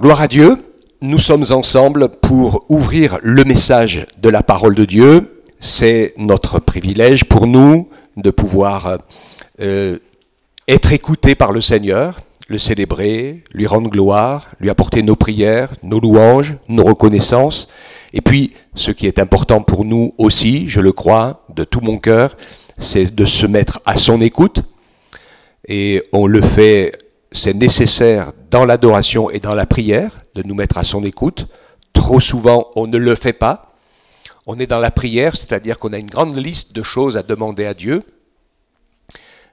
Gloire à Dieu, nous sommes ensemble pour ouvrir le message de la parole de Dieu. C'est notre privilège pour nous de pouvoir euh, être écoutés par le Seigneur, le célébrer, lui rendre gloire, lui apporter nos prières, nos louanges, nos reconnaissances. Et puis, ce qui est important pour nous aussi, je le crois, de tout mon cœur, c'est de se mettre à son écoute. Et on le fait, c'est nécessaire dans l'adoration et dans la prière, de nous mettre à son écoute. Trop souvent, on ne le fait pas. On est dans la prière, c'est-à-dire qu'on a une grande liste de choses à demander à Dieu,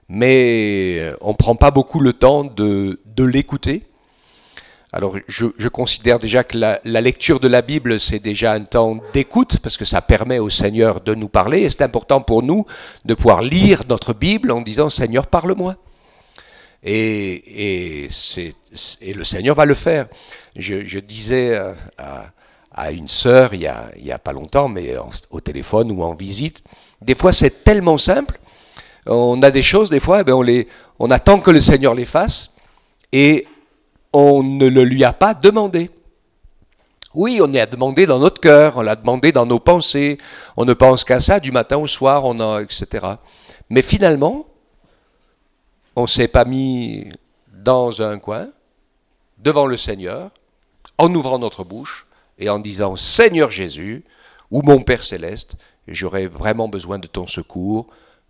mais on ne prend pas beaucoup le temps de, l'écouter. Alors je, considère déjà que la, la lecture de la Bible, c'est déjà un temps d'écoute, parce que ça permet au Seigneur de nous parler, et c'est important pour nous de pouvoir lire notre Bible en disant Seigneur, parle-moi. Et, le Seigneur va le faire. Je, disais euh, à, une sœur il n'y a, pas longtemps, mais au téléphone ou en visite, des fois c'est tellement simple, on a des choses, des fois eh ben, on, les, on attend que le Seigneur les fasse et on ne le lui a pas demandé. Oui, on est à demandé dans notre cœur, on l'a demandé dans nos pensées, on ne pense qu'à ça du matin au soir, on a, etc. Mais finalement, on ne s'est pas mis dans un coin, devant le Seigneur, en ouvrant notre bouche et en disant Seigneur Jésus, ou mon Père céleste, j'aurais vraiment besoin de ton secours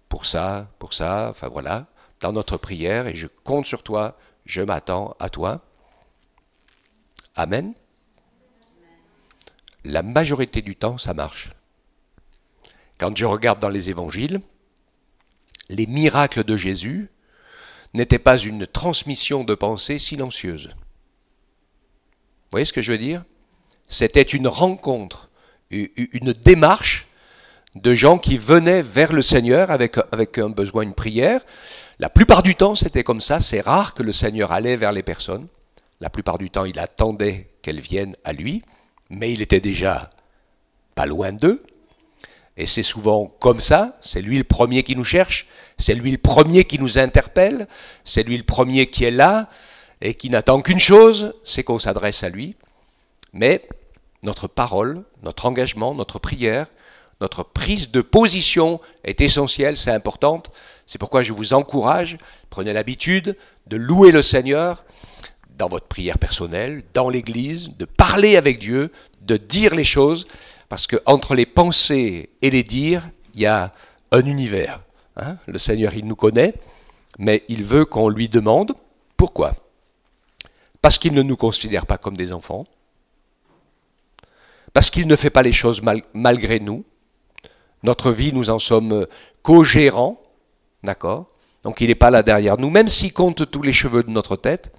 pour ça, pour ça, enfin voilà, dans notre prière, et je compte sur toi, je m'attends à toi. Amen. La majorité du temps, ça marche. Quand je regarde dans les évangiles, les miracles de Jésus, n'était pas une transmission de pensée silencieuse. Vous voyez ce que je veux dire C'était une rencontre, une démarche de gens qui venaient vers le Seigneur avec, avec un besoin, une prière. La plupart du temps, c'était comme ça. C'est rare que le Seigneur allait vers les personnes. La plupart du temps, il attendait qu'elles viennent à lui, mais il était déjà pas loin d'eux. Et c'est souvent comme ça, c'est lui le premier qui nous cherche, c'est lui le premier qui nous interpelle, c'est lui le premier qui est là et qui n'attend qu'une chose, c'est qu'on s'adresse à lui. Mais notre parole, notre engagement, notre prière, notre prise de position est essentielle, c'est importante. C'est pourquoi je vous encourage, prenez l'habitude de louer le Seigneur dans votre prière personnelle, dans l'Église, de parler avec Dieu, de dire les choses. Parce que les pensées et les dires, il y a un univers. Hein. le Seigneur, il nous connaît, mais il veut qu'on lui demande pourquoi. Parce qu'il ne nous considère pas comme des enfants, parce qu'il ne fait pas les choses malgré nous. Notre vie, nous en sommes co-gérants, d'accord Donc il n'est pas là derrière nous. Même s'il compte tous les cheveux de notre tête,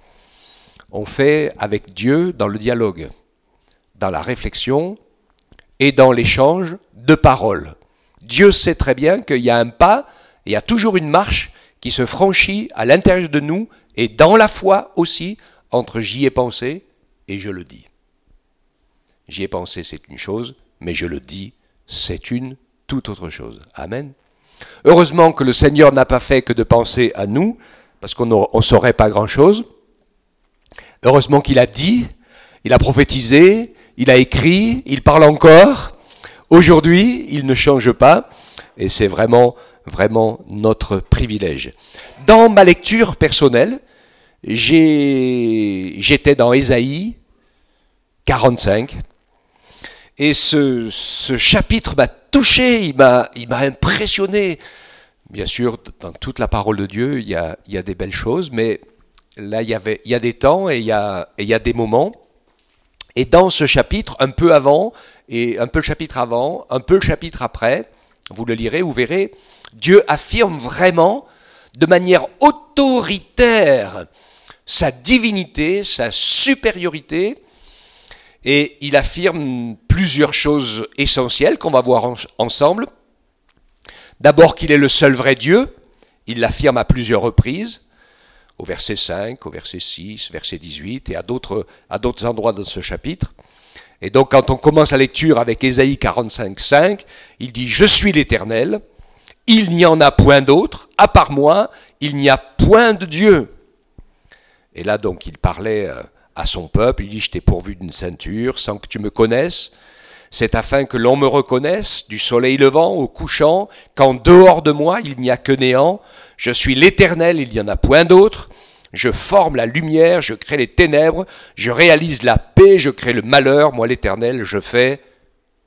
on fait avec Dieu dans le dialogue, dans la réflexion, et dans l'échange de paroles. Dieu sait très bien qu'il y a un pas, il y a toujours une marche qui se franchit à l'intérieur de nous et dans la foi aussi entre j'y ai pensé et je le dis. J'y ai pensé, c'est une chose, mais je le dis, c'est une toute autre chose. Amen. Heureusement que le Seigneur n'a pas fait que de penser à nous, parce qu'on ne saurait pas grand-chose. Heureusement qu'il a dit, il a prophétisé, il a écrit, il parle encore. Aujourd'hui, il ne change pas. Et c'est vraiment, vraiment notre privilège. Dans ma lecture personnelle, j'étais dans Ésaïe 45. Et ce, chapitre m'a touché, il m'a impressionné. Bien sûr, dans toute la parole de Dieu, il y a, des belles choses, mais là, il y, avait, il y a des temps et il et il y a des moments et dans ce chapitre, un peu avant, et un peu le chapitre avant, un peu le chapitre après, vous le lirez, vous verrez, Dieu affirme vraiment de manière autoritaire sa divinité, sa supériorité, et il affirme plusieurs choses essentielles qu'on va voir ensemble. D'abord qu'il est le seul vrai Dieu, il l'affirme à plusieurs reprises au verset 5, au verset 6, verset 18 et à d'autres, à d'autres endroits dans ce chapitre. Et donc quand on commence la lecture avec Ésaïe 45, 5, il dit ⁇ Je suis l'Éternel, il n'y en a point d'autre, à part moi, il n'y a point de Dieu ⁇ Et là donc il parlait euh, à son peuple, il dit ⁇ Je t'ai pourvu d'une ceinture sans que tu me connaisses ⁇ c'est afin que l'on me reconnaisse du soleil levant au couchant, qu'en dehors de moi il n'y a que néant, je suis l'Éternel, il n'y en a point d'autre. Je forme la lumière, je crée les ténèbres, je réalise la paix, je crée le malheur. Moi, l'Éternel, je fais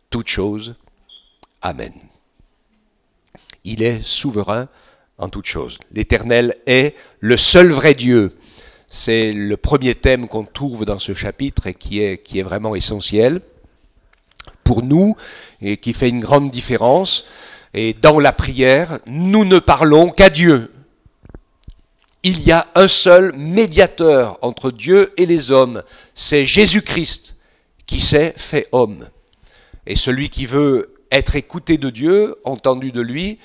toutes choses. Amen. Il est souverain en toutes choses. L'Éternel est le seul vrai Dieu. C'est le premier thème qu'on trouve dans ce chapitre et qui est, qui est vraiment essentiel pour nous et qui fait une grande différence. Et dans la prière, nous ne parlons qu'à Dieu. Il y a un seul médiateur entre Dieu et les hommes, c'est Jésus-Christ qui s'est fait homme. Et celui qui veut être écouté de Dieu, entendu de lui,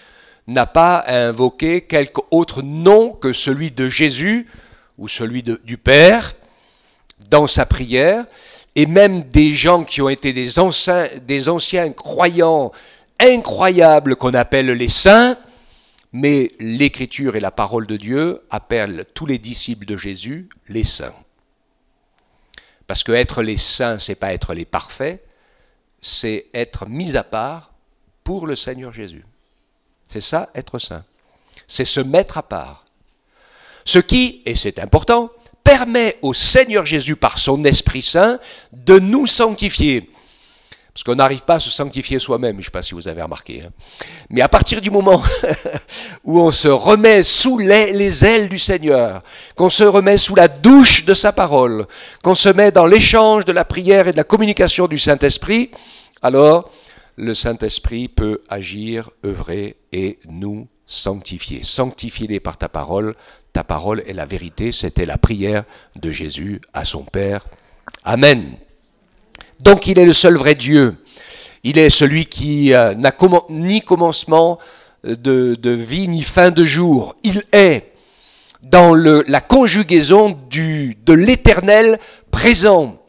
n'a pas à invoquer quelque autre nom que celui de Jésus ou celui du Père dans sa prière, et même des gens qui ont été des des anciens croyants incroyable qu'on appelle les saints, mais l'Écriture et la parole de Dieu appellent tous les disciples de Jésus les saints. Parce que être les saints, c'est pas être les parfaits, c'est être mis à part pour le Seigneur Jésus. C'est ça, être saint. C'est se mettre à part. Ce qui, et c'est important, permet au Seigneur Jésus par son Esprit Saint de nous sanctifier. Parce qu'on n'arrive pas à se sanctifier soi-même, je ne sais pas si vous avez remarqué. Hein. Mais à partir du moment où on se remet sous les, ailes du Seigneur, qu'on se remet sous la douche de sa parole, qu'on se met dans l'échange de la prière et de la communication du Saint-Esprit, alors le Saint-Esprit peut agir, œuvrer et nous sanctifier. Sanctifie-les par ta parole. Ta parole est la vérité. C'était la prière de Jésus à son Père. Amen. Donc il est le seul vrai Dieu. Il est celui qui euh, n'a ni commencement euh, de, vie ni fin de jour. Il est dans la conjugaison de l'éternel présent.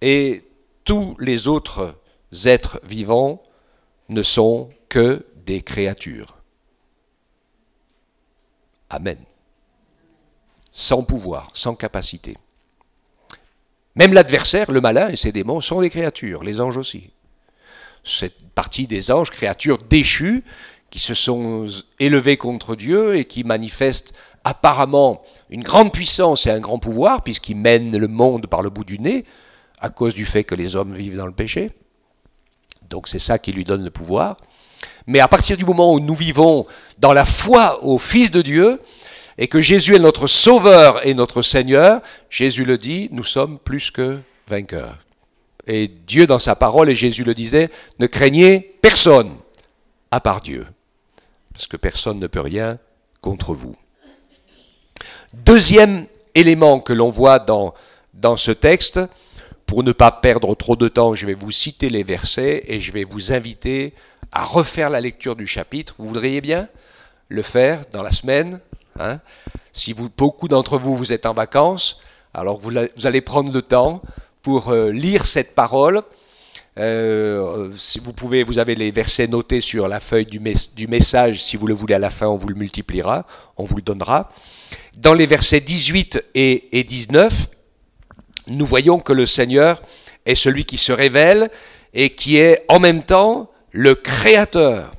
Et tous les autres êtres vivants ne sont que des créatures. Amen. Sans pouvoir, sans capacité. Même l'adversaire, le malin et ses démons sont des créatures, les anges aussi. Cette partie des anges, créatures déchues, qui se sont élevées contre Dieu et qui manifestent apparemment une grande puissance et un grand pouvoir, puisqu'ils mènent le monde par le bout du nez, à cause du fait que les hommes vivent dans le péché. Donc c'est ça qui lui donne le pouvoir. Mais à partir du moment où nous vivons dans la foi au Fils de Dieu, et que Jésus est notre Sauveur et notre Seigneur, Jésus le dit, nous sommes plus que vainqueurs. Et Dieu dans sa parole, et Jésus le disait, ne craignez personne à part Dieu, parce que personne ne peut rien contre vous. Deuxième élément que l'on voit dans, dans ce texte, pour ne pas perdre trop de temps, je vais vous citer les versets et je vais vous inviter à refaire la lecture du chapitre. Vous voudriez bien le faire dans la semaine Hein. Si vous, beaucoup d'entre vous, vous êtes en vacances, alors vous, allez prendre le temps pour euh, lire cette parole. Euh, si vous pouvez, vous avez les versets notés sur la feuille du, message. Si vous le voulez à la fin, on vous le multipliera, on vous le donnera. Dans les versets 18 et, et 19, nous voyons que le Seigneur est celui qui se révèle et qui est en même temps le Créateur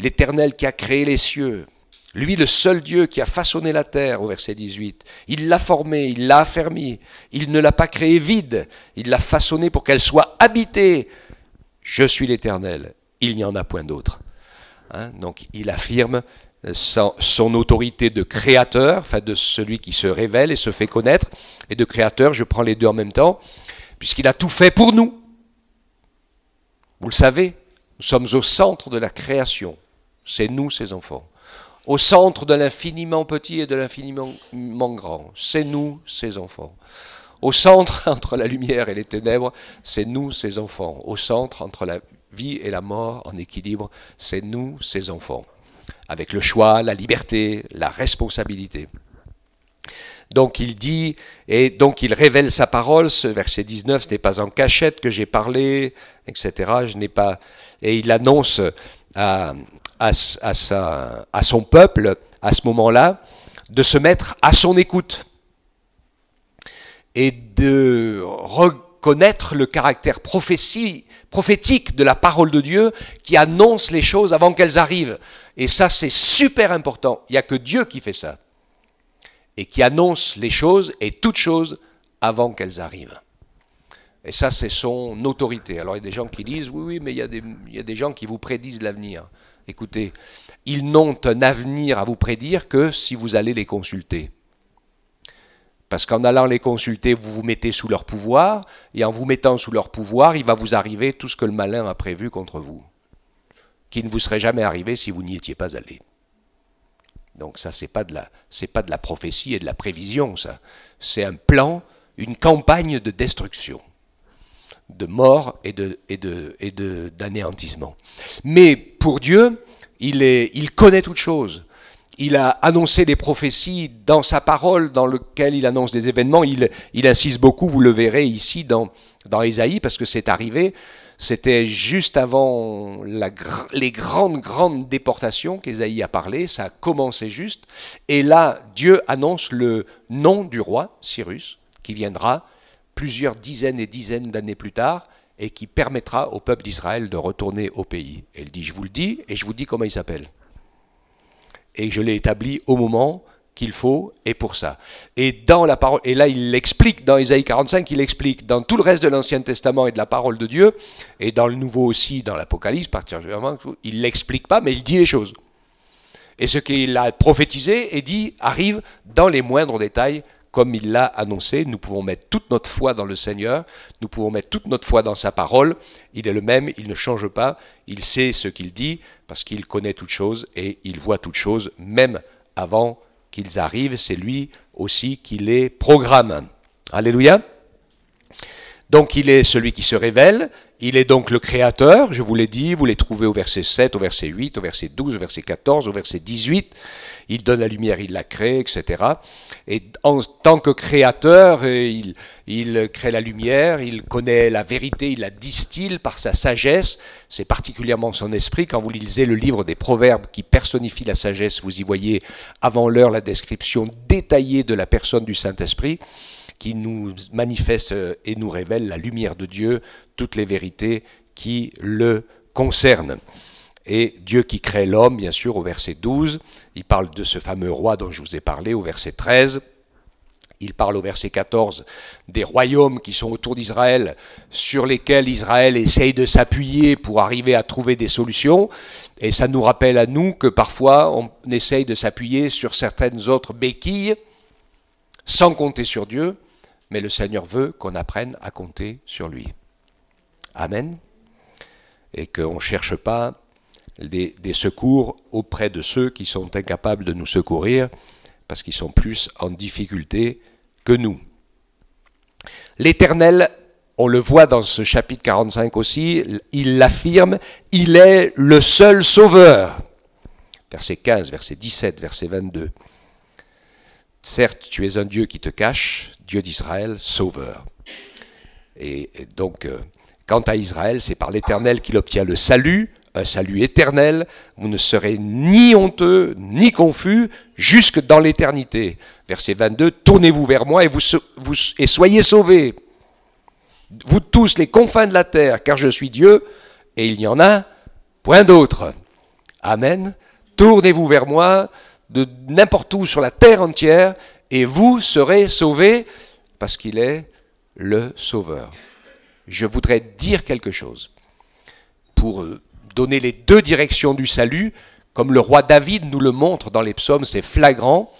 l'Éternel qui a créé les cieux, lui le seul Dieu qui a façonné la terre, au verset 18, il l'a formée, il l'a affermie, il ne l'a pas créée vide, il l'a façonnée pour qu'elle soit habitée. Je suis l'Éternel, il n'y en a point d'autre. Hein, donc il affirme son, son autorité de créateur, enfin de celui qui se révèle et se fait connaître, et de créateur, je prends les deux en même temps, puisqu'il a tout fait pour nous. Vous le savez, nous sommes au centre de la création. C'est nous, ses enfants. Au centre de l'infiniment petit et de l'infiniment grand, c'est nous, ses enfants. Au centre, entre la lumière et les ténèbres, c'est nous, ses enfants. Au centre, entre la vie et la mort, en équilibre, c'est nous, ses enfants. Avec le choix, la liberté, la responsabilité. Donc il dit, et donc il révèle sa parole, ce verset 19, ce n'est pas en cachette que j'ai parlé, etc. Je n'ai pas. Et il annonce à, son peuple à ce moment-là de se mettre à son écoute et de reconnaître le caractère prophétique de la parole de Dieu qui annonce les choses avant qu'elles arrivent. Et ça, c'est super important. Il n'y a que Dieu qui fait ça. Et qui annonce les choses et toutes choses avant qu'elles arrivent. Et ça, c'est son autorité. Alors il y a des gens qui disent, oui, oui, mais il y a des, gens qui vous prédisent l'avenir. Écoutez, ils n'ont un avenir à vous prédire que si vous allez les consulter. Parce qu'en allant les consulter, vous vous mettez sous leur pouvoir, et en vous mettant sous leur pouvoir, il va vous arriver tout ce que le malin a prévu contre vous, qui ne vous serait jamais arrivé si vous n'y étiez pas allé. Donc ça, c'est pas de la, pas de la prophétie et de la prévision, ça. C'est un plan, une campagne de destruction de mort et de et de et de d'anéantissement. Mais pour Dieu, il est il connaît toutes choses. Il a annoncé des prophéties dans sa parole, dans lequel il annonce des événements. Il, il insiste beaucoup, vous le verrez ici dans, dans Ésaïe, parce que c'est arrivé. C'était juste avant la, les grandes, grandes déportations qu'Ésaïe a parlé. Ça a commencé juste. Et là, Dieu annonce le nom du roi, Cyrus, qui viendra plusieurs dizaines et dizaines d'années plus tard, et qui permettra au peuple d'Israël de retourner au pays. Elle dit, je vous le dis, et je vous dis comment il s'appelle. Et je l'ai établi au moment qu'il faut et pour ça. Et dans la parole, et là il l'explique dans Isaïe 45, il explique dans tout le reste de l'Ancien Testament et de la parole de Dieu, et dans le Nouveau aussi, dans l'Apocalypse particulièrement, il l'explique pas, mais il dit les choses. Et ce qu'il a prophétisé et dit arrive dans les moindres détails comme il l'a annoncé. Nous pouvons mettre toute notre foi dans le Seigneur, nous pouvons mettre toute notre foi dans sa parole. Il est le même, il ne change pas, il sait ce qu'il dit, parce qu'il connaît toutes choses et il voit toutes choses, même avant qu'ils arrivent. C'est lui aussi qui les programme. Alléluia. Donc il est celui qui se révèle, il est donc le créateur, je vous l'ai dit, vous les trouvez au verset 7, au verset 8, au verset 12, au verset 14, au verset 18, il donne la lumière, il la crée, etc. Et en tant que créateur, euh, il, il crée la lumière, il connaît la vérité, il la distille par sa sagesse, c'est particulièrement son esprit, quand vous lisez le livre des Proverbes qui personnifie la sagesse, vous y voyez avant l'heure la description détaillée de la personne du Saint-Esprit qui nous manifeste et nous révèle la lumière de Dieu, toutes les vérités qui le concernent. Et Dieu qui crée l'homme, bien sûr, au verset 12, il parle de ce fameux roi dont je vous ai parlé au verset 13. Il parle au verset 14 des royaumes qui sont autour d'Israël, sur lesquels Israël essaye de s'appuyer pour arriver à trouver des solutions. Et ça nous rappelle à nous que parfois on essaye de s'appuyer sur certaines autres béquilles sans compter sur Dieu mais le Seigneur veut qu'on apprenne à compter sur lui. Amen. Et qu'on ne cherche pas des, secours auprès de ceux qui sont incapables de nous secourir, parce qu'ils sont plus en difficulté que nous. L'Éternel, on le voit dans ce chapitre 45 aussi, il l'affirme, il est le seul sauveur. Verset 15, verset 17, verset 22. Certes, tu es un Dieu qui te cache, Dieu d'Israël, sauveur. Et, donc, euh, quant à Israël, c'est par l'Éternel qu'il obtient le salut, un salut éternel. Vous ne serez ni honteux, ni confus, jusque dans l'éternité. Verset 22, tournez-vous vers moi et, et soyez sauvés. Vous tous, les confins de la terre, car je suis Dieu, et il n'y en a point d'autre. Amen. Tournez-vous vers moi, de n'importe où sur la terre entière, et vous serez sauvés parce qu'il est le Sauveur. Je voudrais dire quelque chose pour euh, donner les deux directions du salut, comme le roi David nous le montre dans les psaumes, c'est flagrant.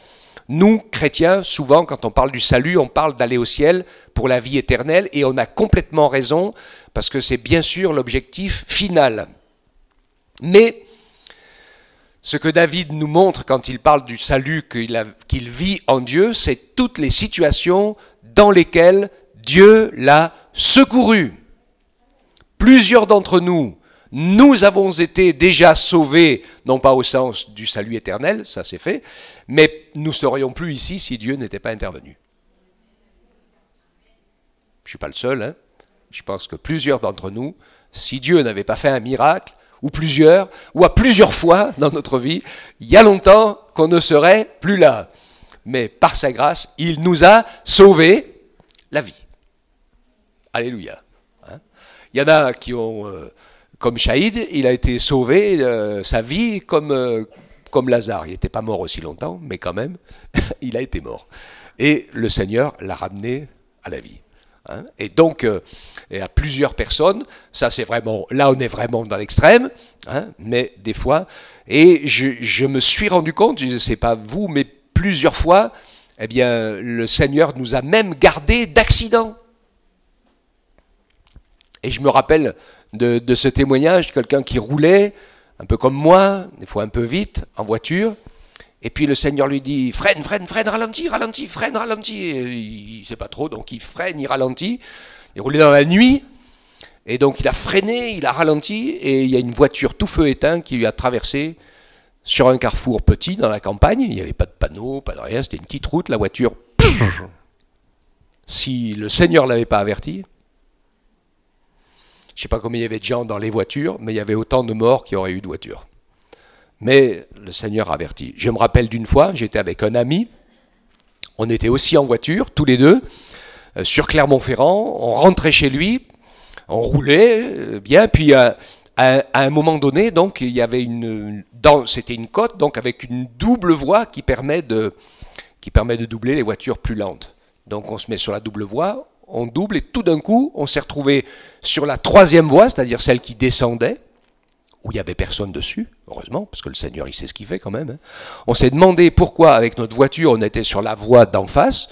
Nous, chrétiens, souvent, quand on parle du salut, on parle d'aller au ciel pour la vie éternelle, et on a complètement raison, parce que c'est bien sûr l'objectif final. Mais ce que David nous montre quand il parle du salut qu'il vit en Dieu, c'est toutes les situations dans lesquelles Dieu l'a secouru. Plusieurs d'entre nous, nous avons été déjà sauvés, non pas au sens du salut éternel, ça c'est fait, mais nous serions plus ici si Dieu n'était pas intervenu. Je ne suis pas le seul, hein. je pense que plusieurs d'entre nous, si Dieu n'avait pas fait un miracle, ou plusieurs, ou à plusieurs fois dans notre vie, il y a longtemps qu'on ne serait plus là. Mais par sa grâce, il nous a sauvé la vie. Alléluia. Hein? il y en a qui ont, euh, comme Chaïd, il a été sauvé euh, sa vie comme, euh, comme Lazare. Il n'était pas mort aussi longtemps, mais quand même, il a été mort. Et le Seigneur l'a ramené à la vie. Hein. Et donc, il euh, et à plusieurs personnes, ça c'est vraiment, là on est vraiment dans l'extrême, hein. mais des fois, et je, me suis rendu compte, je ne sais pas vous, mais plusieurs fois, eh bien, le Seigneur nous a même gardé d'accidents. Et je me rappelle de, ce témoignage, de quelqu'un qui roulait, un peu comme moi, des fois un peu vite, en voiture, et puis le Seigneur lui dit freine, freine, freine, ralentis, ralentis, freine, ralentis. il ne sait pas trop, donc il freine, il ralentit. Il roulait dans la nuit. Et donc il a freiné, il a ralenti. Et il y a une voiture tout feu éteint qui lui a traversé sur un carrefour petit dans la campagne. Il n'y avait pas de panneau, pas de rien. C'était une petite route. La voiture. si le Seigneur l'avait pas averti, je ne sais pas combien il y avait de gens dans les voitures, mais il y avait autant de morts qui auraient eu de voitures. Mais le Seigneur avertit. Je me rappelle d'une fois, j'étais avec un ami, on était aussi en voiture, tous les deux, euh, sur Clermont-Ferrand, on rentrait chez lui, on roulait euh, bien, puis euh, à, un moment donné, donc il y avait une, c'était une côte, donc avec une double voie qui permet de, qui permet de doubler les voitures plus lentes. Donc on se met sur la double voie, on double et tout d'un coup, on s'est retrouvé sur la troisième voie, c'est-à-dire celle qui descendait, où il n'y avait personne dessus, heureusement, parce que le Seigneur, il sait ce qu'il fait quand même. Hein. On s'est demandé pourquoi, avec notre voiture, on était sur la voie d'en face.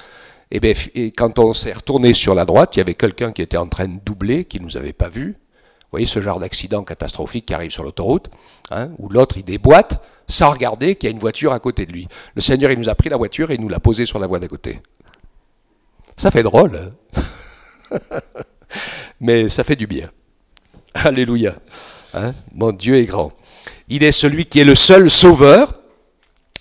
Eh et, quand on s'est retourné sur la droite, il y avait quelqu'un qui était en train de doubler, qui ne nous avait pas vu. Vous voyez ce genre d'accident catastrophique qui arrive sur l'autoroute, hein, où l'autre, il déboîte sans regarder qu'il y a une voiture à côté de lui. Le Seigneur, il nous a pris la voiture et nous l'a posée sur la voie d'à côté. Ça fait drôle, hein. mais ça fait du bien. Alléluia. Hein? Mon Dieu est grand. Il est celui qui est le seul sauveur.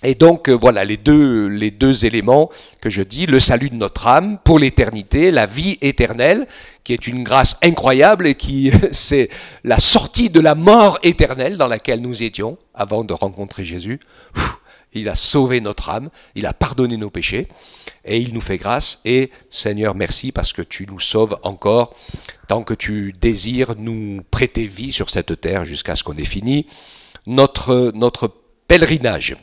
Et donc euh, voilà les deux, les deux éléments que je dis, le salut de notre âme pour l'éternité, la vie éternelle, qui est une grâce incroyable et qui c'est la sortie de la mort éternelle dans laquelle nous étions avant de rencontrer Jésus il a sauvé notre âme, il a pardonné nos péchés, et il nous fait grâce. Et Seigneur, merci parce que tu nous sauves encore tant que tu désires nous prêter vie sur cette terre jusqu'à ce qu'on ait fini notre, notre pèlerinage.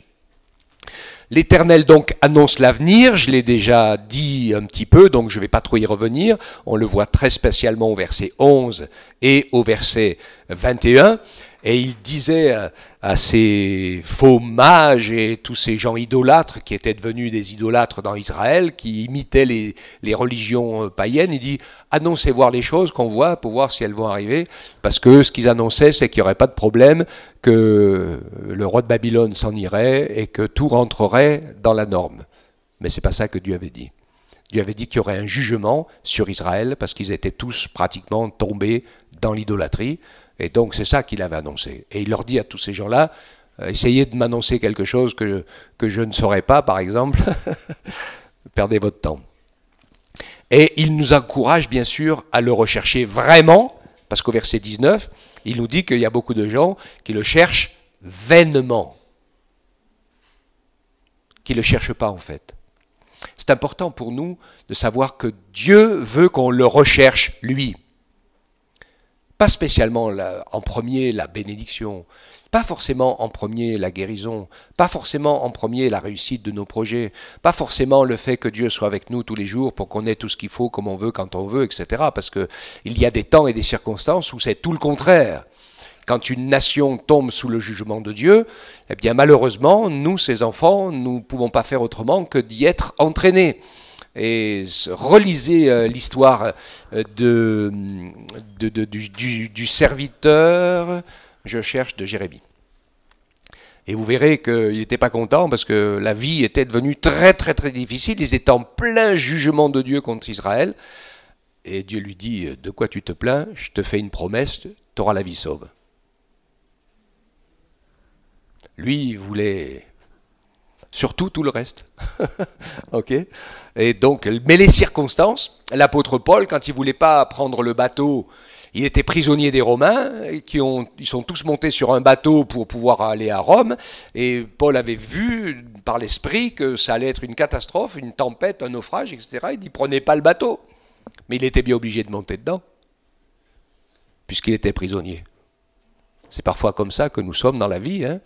L'Éternel donc annonce l'avenir, je l'ai déjà dit un petit peu, donc je ne vais pas trop y revenir, on le voit très spécialement au verset 11 et au verset 21. Et il disait à, ces faux mages et tous ces gens idolâtres qui étaient devenus des idolâtres dans Israël, qui imitaient les, religions euh, païennes, il dit annoncez voir les choses qu'on voit pour voir si elles vont arriver, parce que ce qu'ils annonçaient, c'est qu'il n'y aurait pas de problème, que le roi de Babylone s'en irait et que tout rentrerait dans la norme. Mais c'est pas ça que Dieu avait dit. Dieu avait dit qu'il y aurait un jugement sur Israël parce qu'ils étaient tous pratiquement tombés dans l'idolâtrie. Et donc c'est ça qu'il avait annoncé. Et il leur dit à tous ces gens-là, euh, essayez de m'annoncer quelque chose que, que je ne saurais pas, par exemple, perdez votre temps. Et il nous encourage bien sûr à le rechercher vraiment, parce qu'au verset 19, il nous dit qu'il y a beaucoup de gens qui le cherchent vainement, qui ne le cherchent pas en fait. C'est important pour nous de savoir que Dieu veut qu'on le recherche, lui pas spécialement en premier la bénédiction, pas forcément en premier la guérison, pas forcément en premier la réussite de nos projets, pas forcément le fait que Dieu soit avec nous tous les jours pour qu'on ait tout ce qu'il faut comme on veut, quand on veut, etc. Parce qu'il y a des temps et des circonstances où c'est tout le contraire. Quand une nation tombe sous le jugement de Dieu, eh bien malheureusement, nous, ses enfants, nous ne pouvons pas faire autrement que d'y être entraînés et relisez euh, l'histoire euh, du, du, serviteur, je cherche, de Jérémie. Et vous verrez qu'il n'était pas content parce que la vie était devenue très très très difficile. Ils étaient en plein jugement de Dieu contre Israël. Et Dieu lui dit, euh, de quoi tu te plains Je te fais une promesse, tu auras la vie sauve. Lui, il voulait surtout tout le reste. ok Et donc, mais les circonstances, l'apôtre Paul, quand il voulait pas prendre le bateau, il était prisonnier des Romains, qui ont, ils sont tous montés sur un bateau pour pouvoir aller à Rome, et Paul avait vu par l'esprit que ça allait être une catastrophe, une tempête, un naufrage, etc. Il dit prenez pas le bateau. Mais il était bien obligé de monter dedans, puisqu'il était prisonnier. C'est parfois comme ça que nous sommes dans la vie. Hein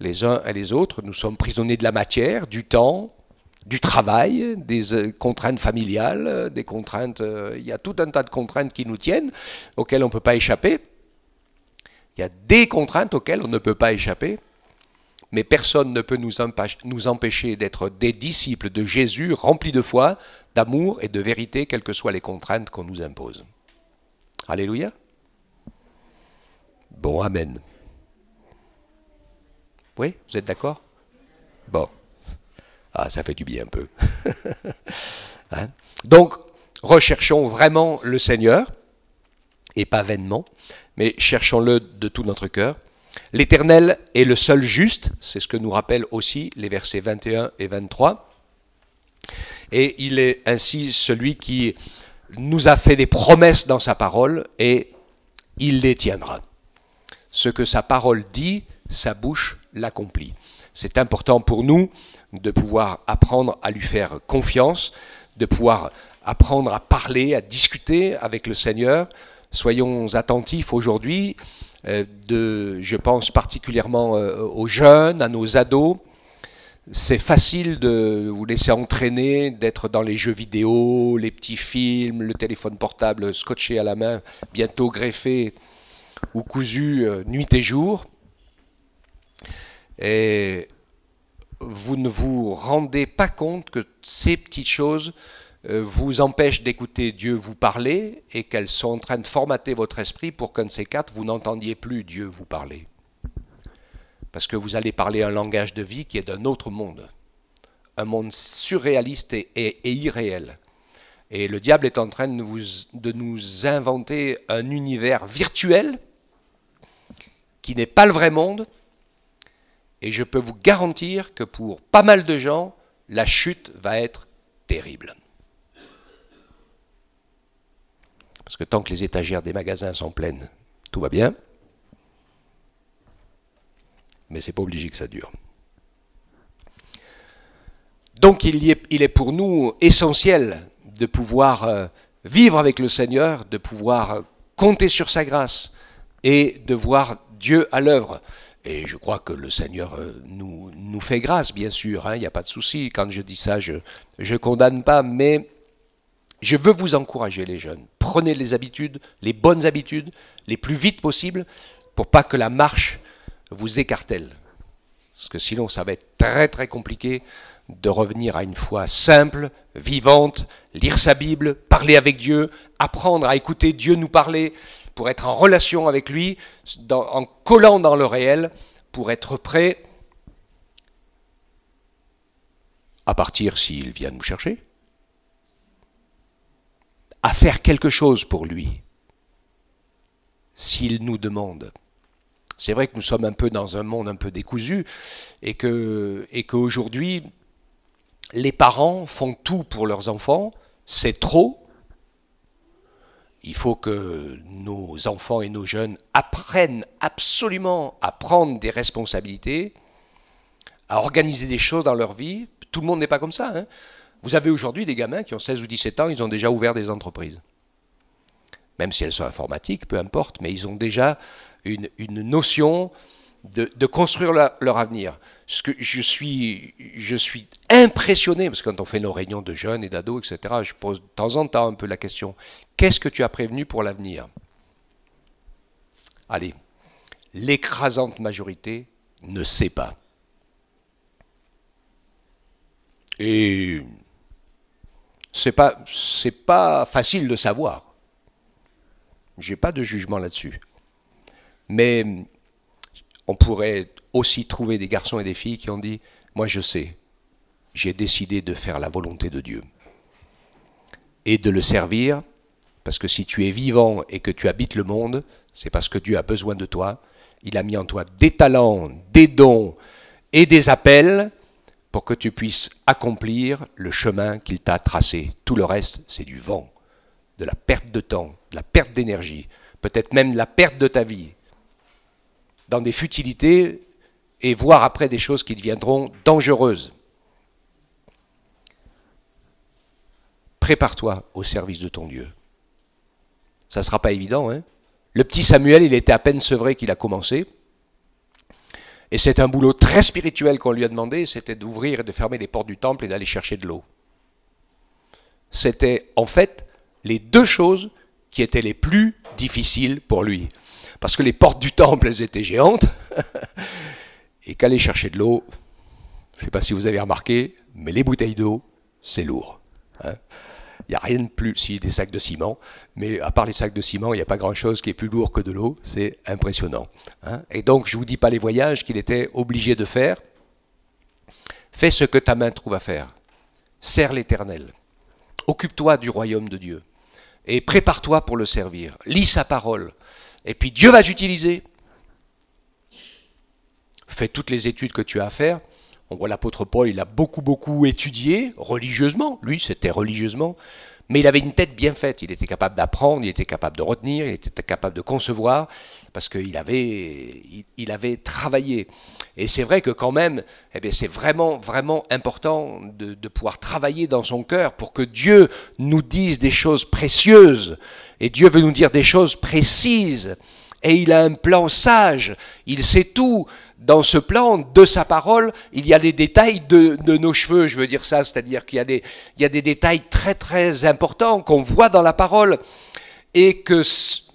les uns et les autres, nous sommes prisonniers de la matière, du temps, du travail, des euh, contraintes familiales, euh, des contraintes. Euh, il y a tout un tas de contraintes qui nous tiennent, auxquelles on ne peut pas échapper. Il y a des contraintes auxquelles on ne peut pas échapper, mais personne ne peut nous, empêcher, nous empêcher d'être des disciples de Jésus remplis de foi, d'amour et de vérité, quelles que soient les contraintes qu'on nous impose. Alléluia. Bon, Amen. Oui, vous êtes d'accord Bon. Ah, ça fait du bien un peu. Hein Donc, recherchons vraiment le Seigneur, et pas vainement, mais cherchons-le de tout notre cœur. L'Éternel est le seul juste, c'est ce que nous rappellent aussi les versets 21 et 23. Et il est ainsi celui qui nous a fait des promesses dans sa parole et il les tiendra. Ce que sa parole dit, sa bouche l'accomplit. C'est important pour nous de pouvoir apprendre à lui faire confiance, de pouvoir apprendre à parler, à discuter avec le Seigneur. Soyons attentifs aujourd'hui, euh, je pense particulièrement euh, aux jeunes, à nos ados. C'est facile de vous laisser entraîner, d'être dans les jeux vidéo, les petits films, le téléphone portable scotché à la main, bientôt greffé ou cousu euh, nuit et jour. Et vous ne vous rendez pas compte que ces petites choses euh, vous empêchent d'écouter Dieu vous parler et qu'elles sont en train de formater votre esprit pour qu'un de ces quatre, vous n'entendiez plus Dieu vous parler. Parce que vous allez parler un langage de vie qui est d'un autre monde, un monde surréaliste et, irréel. Et le diable est en train de nous inventer un univers virtuel qui n'est pas le vrai monde et je peux vous garantir que pour pas mal de gens, la chute va être terrible. Parce que tant que les étagères des magasins sont pleines, tout va bien. Mais ce n'est pas obligé que ça dure. Donc il, est, il est, pour nous essentiel de pouvoir euh, vivre avec le Seigneur, de pouvoir euh, compter sur sa grâce et de voir Dieu à l'œuvre. Et je crois que le Seigneur euh, nous, fait grâce, bien sûr, hein, il n'y a pas de souci. Quand je dis ça, je ne condamne pas, mais je veux vous encourager, les jeunes. Prenez les habitudes, les bonnes habitudes, les plus vite possible, pour pas que la marche vous écartèle. Parce que sinon, ça va être très très compliqué de revenir à une foi simple, vivante, lire sa Bible, parler avec Dieu, apprendre à écouter Dieu nous parler pour être en relation avec lui, en collant dans le réel, pour être prêt à partir s'il vient nous chercher, à faire quelque chose pour lui, s'il nous demande. C'est vrai que nous sommes un peu dans un monde un peu décousu et que et qu'aujourd'hui les parents font tout pour leurs enfants, c'est trop, il faut que nos enfants et nos jeunes apprennent absolument à prendre des responsabilités, à organiser des choses dans leur vie. Tout le monde n'est pas comme ça. Hein. Vous avez aujourd'hui des gamins qui ont 16 ou 17 ans, ils ont déjà ouvert des entreprises. Même si elles sont informatiques, peu importe, mais ils ont déjà une notion de, construire leur avenir. Ce que je suis, je suis impressionné, parce que quand on fait nos réunions de jeunes et d'ados, etc., je pose de temps en temps un peu la question, qu'est-ce que tu as prévenu pour l'avenir Allez, l'écrasante majorité ne sait pas. Et c'est pas c'est pas facile de savoir. J'ai pas de jugement là-dessus. Mais on pourrait aussi trouver des garçons et des filles qui ont dit, moi je sais, j'ai décidé de faire la volonté de Dieu et de le servir, parce que si tu es vivant et que tu habites le monde, c'est parce que Dieu a besoin de toi. Il a mis en toi des talents, des dons et des appels pour que tu puisses accomplir le chemin qu'il t'a tracé. Tout le reste, c'est du vent, de la perte de temps, de la perte d'énergie, peut-être même de la perte de ta vie dans des futilités et voir après des choses qui deviendront dangereuses. Prépare-toi au service de ton Dieu. Ça ne sera pas évident. Hein le petit Samuel, il était à peine sevré qu'il a commencé. Et c'est un boulot très spirituel qu'on lui a demandé, c'était d'ouvrir et de fermer les portes du temple et d'aller chercher de l'eau. C'était en fait les deux choses qui étaient les plus difficiles pour lui parce que les portes du temple, elles étaient géantes, et qu'aller chercher de l'eau, je ne sais pas si vous avez remarqué, mais les bouteilles d'eau, c'est lourd. Hein. Il n'y a rien de plus, si des sacs de ciment, mais à part les sacs de ciment, il n'y a pas grand-chose qui est plus lourd que de l'eau, c'est impressionnant. Hein. et donc, je ne vous dis pas les voyages qu'il était obligé de faire. Fais ce que ta main trouve à faire. Serre l'Éternel. Occupe-toi du royaume de Dieu. Et prépare-toi pour le servir. Lis sa parole. Et puis Dieu va t'utiliser. Fais toutes les études que tu as à faire. On voit l'apôtre Paul, il a beaucoup, beaucoup étudié religieusement. Lui, c'était religieusement. Mais il avait une tête bien faite. Il était capable d'apprendre, il était capable de retenir, il était capable de concevoir, parce qu'il avait, avait travaillé. Et c'est vrai que quand même, eh bien, c'est vraiment, vraiment important de, pouvoir travailler dans son cœur pour que Dieu nous dise des choses précieuses. Et Dieu veut nous dire des choses précises. Et il a un plan sage. Il sait tout dans ce plan de sa parole, il y a les détails de, nos cheveux, je veux dire ça, c'est-à-dire qu'il y a des détails très très importants qu'on voit dans la parole et que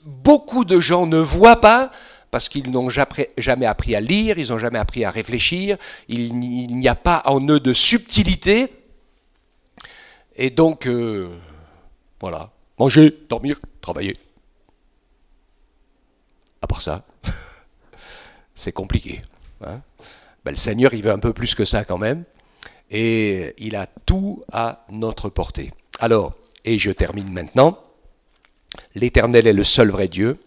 beaucoup de gens ne voient pas parce qu'ils n'ont jamais appris à lire, ils n'ont jamais appris à réfléchir, il n'y a pas en eux de subtilité. Et donc, euh, voilà, manger, dormir, travailler. À part ça, c'est compliqué. Hein. Ben, le Seigneur, il veut un peu plus que ça quand même. Et il a tout à notre portée. Alors, et je termine maintenant, l'Éternel est le seul vrai Dieu.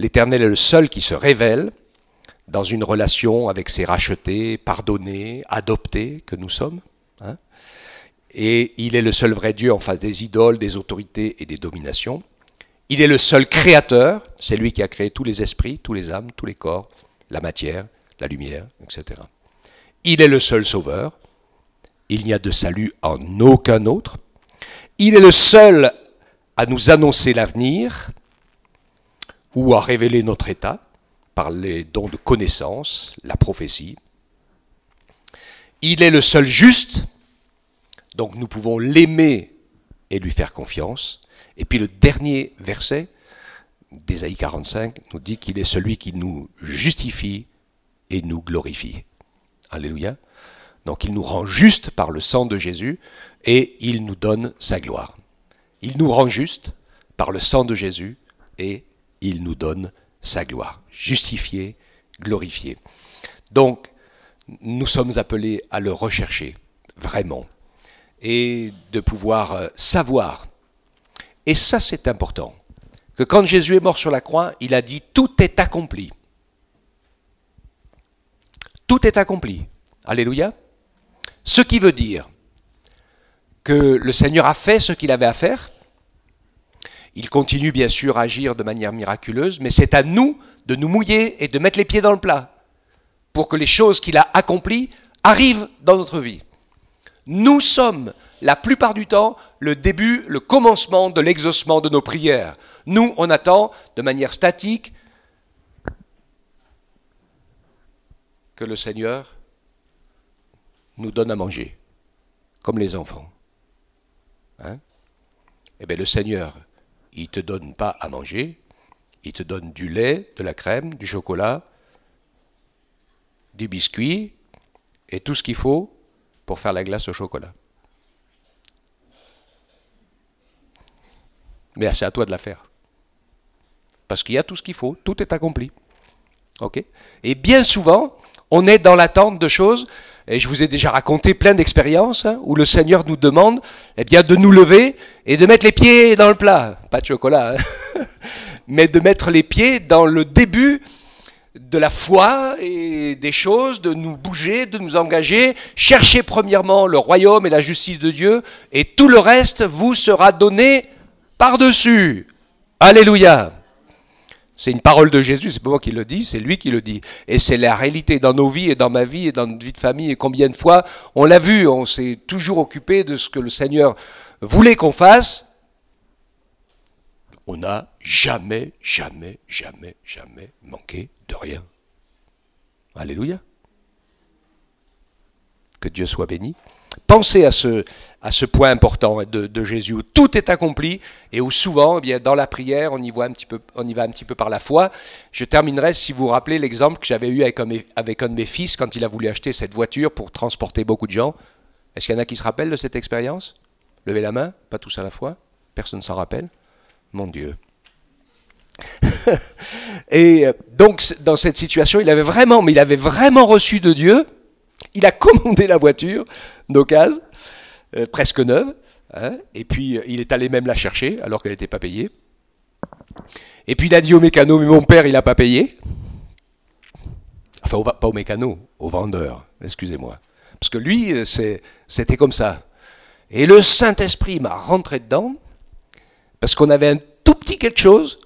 L'Éternel est le seul qui se révèle dans une relation avec ses rachetés, pardonnés, adoptés que nous sommes. Hein. et il est le seul vrai Dieu en face des idoles, des autorités et des dominations. Il est le seul créateur, c'est lui qui a créé tous les esprits, tous les âmes, tous les corps, la matière, la lumière, etc. Il est le seul sauveur, il n'y a de salut en aucun autre. Il est le seul à nous annoncer l'avenir, ou à révéler notre état par les dons de connaissance, la prophétie. Il est le seul juste, donc nous pouvons l'aimer et lui faire confiance. Et puis le dernier verset d'Ésaïe 45 nous dit qu'il est celui qui nous justifie et nous glorifie. Alléluia. Donc il nous rend juste par le sang de Jésus et il nous donne sa gloire. Il nous rend juste par le sang de Jésus et il nous donne sa gloire, justifié, glorifié. Donc, nous sommes appelés à le rechercher, vraiment, et de pouvoir euh, savoir. Et ça, c'est important, que quand Jésus est mort sur la croix, il a dit, tout est accompli. Tout est accompli. Alléluia. Ce qui veut dire que le Seigneur a fait ce qu'il avait à faire, il continue bien sûr à agir de manière miraculeuse, mais c'est à nous de nous mouiller et de mettre les pieds dans le plat pour que les choses qu'il a accomplies arrivent dans notre vie. Nous sommes la plupart du temps le début, le commencement de l'exaucement de nos prières. Nous, on attend de manière statique que le Seigneur nous donne à manger, comme les enfants. Hein eh bien, le Seigneur il ne te donne pas à manger, il te donne du lait, de la crème, du chocolat, du biscuit et tout ce qu'il faut pour faire la glace au chocolat. Mais c'est à toi de la faire. Parce qu'il y a tout ce qu'il faut, tout est accompli. ok Et bien souvent, on est dans l'attente de choses, et je vous ai déjà raconté plein d'expériences hein, où le Seigneur nous demande eh bien, de nous lever et de mettre les pieds dans le plat. Pas de chocolat, hein, mais de mettre les pieds dans le début de la foi et des choses, de nous bouger, de nous engager. chercher premièrement le royaume et la justice de Dieu, et tout le reste vous sera donné par-dessus. Alléluia. C'est une parole de Jésus, c'est pas moi qui le dis, c'est lui qui le dit. Et c'est la réalité dans nos vies et dans ma vie et dans notre vie de famille. Et combien de fois on l'a vu, on s'est toujours occupé de ce que le Seigneur voulait qu'on fasse. On n'a jamais, jamais, jamais, jamais manqué de rien. Alléluia. Que Dieu soit béni. Pensez à ce, à ce point important de, Jésus où tout est accompli et où souvent, eh bien, dans la prière, on y, voit un petit peu, on y va un petit peu par la foi. Je terminerai si vous rappelez l'exemple que j'avais eu avec un, avec un de mes fils quand il a voulu acheter cette voiture pour transporter beaucoup de gens. Est-ce qu'il y en a qui se rappellent de cette expérience Levez la main, pas tous à la fois. Personne s'en rappelle. Mon Dieu. et euh, donc, dans cette situation, il avait vraiment, mais il avait vraiment reçu de Dieu il a commandé la voiture d'occasion, euh, presque neuve, hein, et puis euh, il est allé même la chercher alors qu'elle n'était pas payée. Et puis il a dit au mécano, mais mon père, il n'a pas payé. Enfin, pas au mécano, au vendeur, excusez-moi. Parce que lui, euh, c'était comme ça. Et le Saint-Esprit m'a rentré dedans, parce qu'on avait un tout petit quelque chose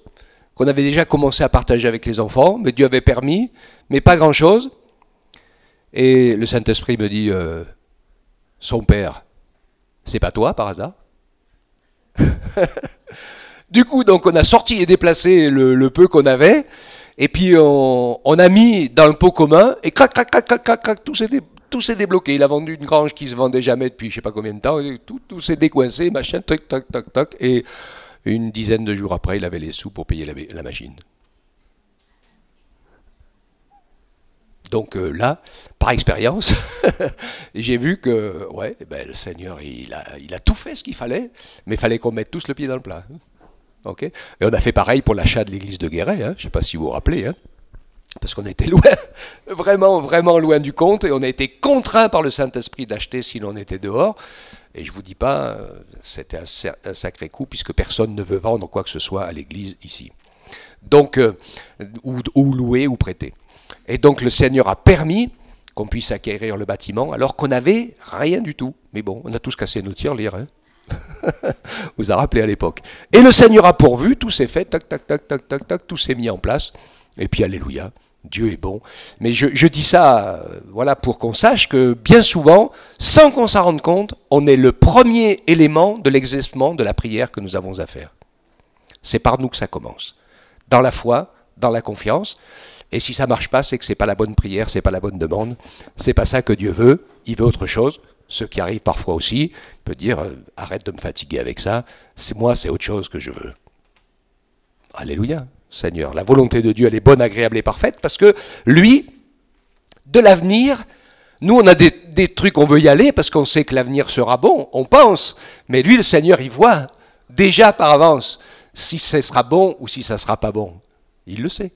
qu'on avait déjà commencé à partager avec les enfants, mais Dieu avait permis, mais pas grand-chose. Et le Saint-Esprit me dit euh, Son père, c'est pas toi par hasard Du coup, donc on a sorti et déplacé le, peu qu'on avait, et puis on, a mis dans le pot commun, et crac, crac, crac, crac, crac, crac tout s'est débloqué. Il a vendu une grange qui se vendait jamais depuis je sais pas combien de temps, tout, tout s'est décoincé, machin, toc, toc, toc, toc, et une dizaine de jours après, il avait les sous pour payer la machine. Donc euh, là, par expérience, j'ai vu que ouais, eh ben, le Seigneur, il a, tout fait ce qu'il fallait, mais il fallait qu'on mette tous le pied dans le plat. Hein. Et on a fait pareil pour l'achat de l'église de Guéret, hein. je ne sais pas si vous vous rappelez. Hein. parce qu'on était loin, vraiment, vraiment loin du compte, et on a été contraint par le Saint-Esprit d'acheter si l'on était dehors. Et je vous dis pas, euh, c'était un, sacré coup, puisque personne ne veut vendre quoi que ce soit à l'église ici. Donc, euh, ou, louer ou prêter. Et donc le Seigneur a permis qu'on puisse acquérir le bâtiment alors qu'on n'avait rien du tout. Mais bon, on a tous cassé nos tirs Hein vous a rappelé à l'époque. Et le Seigneur a pourvu, tout s'est fait, tac, tac, tac, tac, tac, tout s'est mis en place. Et puis, alléluia, Dieu est bon. Mais je, dis ça, euh, voilà, pour qu'on sache que bien souvent, sans qu'on s'en rende compte, on est le premier élément de l'exercement de la prière que nous avons à faire. C'est par nous que ça commence. Dans la foi, dans la confiance. Et si ça marche pas, c'est que c'est pas la bonne prière, c'est pas la bonne demande, c'est pas ça que Dieu veut. Il veut autre chose. Ce qui arrive parfois aussi, il peut dire euh, arrête de me fatiguer avec ça. C'est moi, c'est autre chose que je veux. Alléluia, Seigneur. La volonté de Dieu, elle est bonne, agréable et parfaite parce que lui, de l'avenir, nous, on a des, trucs, on veut y aller parce qu'on sait que l'avenir sera bon, on pense. Mais lui, le Seigneur, il voit déjà par avance si ce sera bon ou si ça sera pas bon. Il le sait.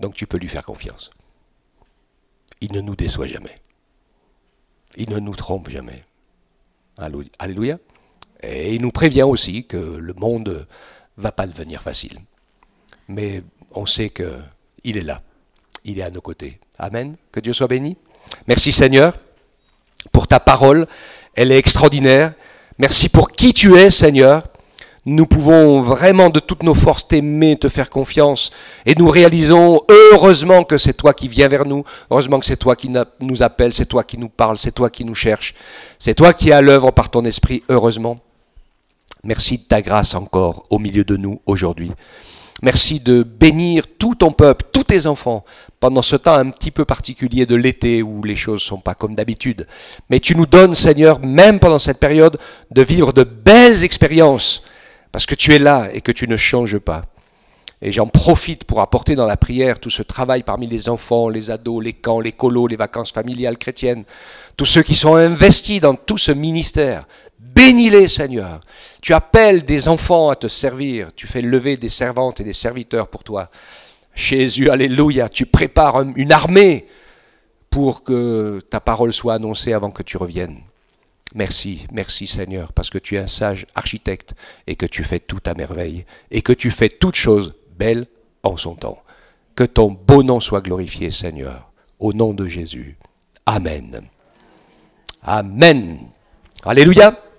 Donc tu peux lui faire confiance. Il ne nous déçoit jamais. Il ne nous trompe jamais. Alléluia. Et il nous prévient aussi que le monde va pas devenir facile. Mais on sait que il est là. Il est à nos côtés. Amen. Que Dieu soit béni. Merci Seigneur pour ta parole. Elle est extraordinaire. Merci pour qui tu es Seigneur. Nous pouvons vraiment de toutes nos forces t'aimer, te faire confiance. Et nous réalisons, heureusement que c'est toi qui viens vers nous, heureusement que c'est toi qui nous appelle, c'est toi qui nous parle, c'est toi qui nous cherche, c'est toi qui es à l'œuvre par ton esprit, heureusement. Merci de ta grâce encore au milieu de nous aujourd'hui. Merci de bénir tout ton peuple, tous tes enfants, pendant ce temps un petit peu particulier de l'été où les choses ne sont pas comme d'habitude. Mais tu nous donnes, Seigneur, même pendant cette période, de vivre de belles expériences parce que tu es là et que tu ne changes pas. Et j'en profite pour apporter dans la prière tout ce travail parmi les enfants, les ados, les camps, les colos, les vacances familiales chrétiennes, tous ceux qui sont investis dans tout ce ministère. Bénis-les, Seigneur. Tu appelles des enfants à te servir. Tu fais lever des servantes et des serviteurs pour toi. Jésus, Alléluia. Tu prépares une armée pour que ta parole soit annoncée avant que tu reviennes. Merci, merci Seigneur, parce que tu es un sage architecte et que tu fais tout à merveille et que tu fais toutes choses belles en son temps. Que ton beau nom soit glorifié, Seigneur, au nom de Jésus. Amen. Amen. Alléluia.